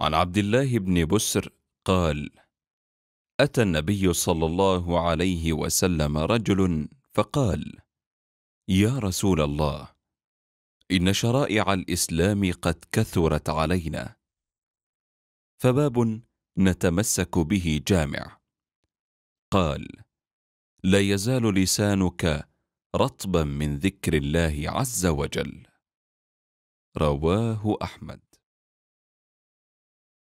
عن عبد الله بن بسر قال أتى النبي صلى الله عليه وسلم رجل فقال يا رسول الله إن شرائع الإسلام قد كثرت علينا فباب نتمسك به جامع قال لا يزال لسانك رطبا من ذكر الله عز وجل رواه أحمد